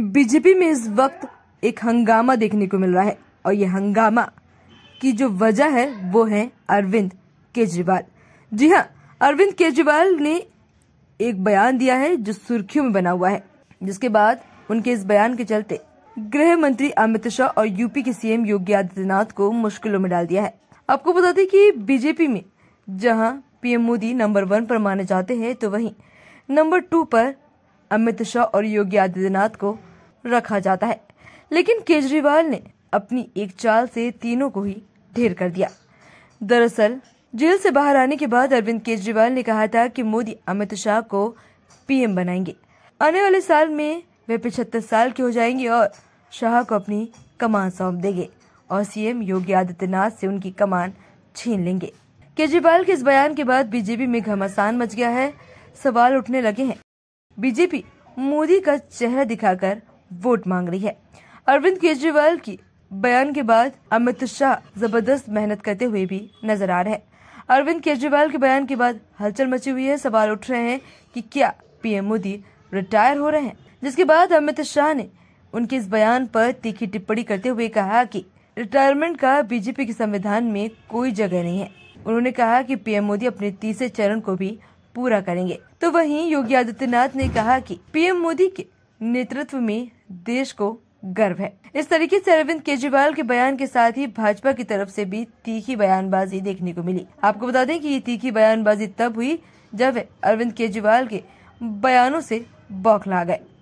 BJP में इस वक्त एक हंगामा देखने को मिल रहा है और ये हंगामा की जो वजह है वो है अरविंद केजरीवाल जी हाँ अरविंद केजरीवाल ने एक बयान दिया है जो सुर्खियों में बना हुआ है जिसके बाद उनके इस बयान के चलते गृह मंत्री अमित शाह और यूपी के सीएम योगी आदित्यनाथ को मुश्किलों में डाल दिया है आपको बता दें कि बीजेपी में जहां पीएम मोदी नंबर वन पर माने जाते हैं तो वहीं नंबर टू पर अमित शाह और योगी आदित्यनाथ को रखा जाता है लेकिन केजरीवाल ने अपनी एक चाल से तीनों को ही ढेर कर दिया दरअसल जेल से बाहर आने के बाद अरविंद केजरीवाल ने कहा था कि मोदी अमित शाह को पीएम बनाएंगे आने वाले साल में वे पिछहत्तर साल के हो जाएंगे और शाह को अपनी कमान सौंप देंगे और सीएम योगी आदित्यनाथ से उनकी कमान छीन लेंगे केजरीवाल के इस बयान के बाद बीजेपी में घमासान मच गया है सवाल उठने लगे हैं बीजेपी मोदी का चेहरा दिखाकर वोट मांग रही है अरविंद केजरीवाल की बयान के बाद अमित शाह जबरदस्त मेहनत करते हुए भी नजर आ रहे हैं अरविंद केजरीवाल के बयान के बाद हलचल मची हुई है सवाल उठ रहे हैं कि क्या पीएम मोदी रिटायर हो रहे हैं जिसके बाद अमित शाह ने उनके इस बयान पर तीखी टिप्पणी करते हुए कहा कि रिटायरमेंट का बीजेपी के संविधान में कोई जगह नहीं है उन्होंने कहा कि पीएम मोदी अपने तीसरे चरण को भी पूरा करेंगे तो वहीं योगी आदित्यनाथ ने कहा कि पीएम मोदी के नेतृत्व में देश को गर्व है इस तरीके से अरविंद केजरीवाल के बयान के साथ ही भाजपा की तरफ से भी तीखी बयानबाजी देखने को मिली आपको बता दें कि ये तीखी बयानबाजी तब हुई जब अरविंद केजरीवाल के बयानों से बौखला गए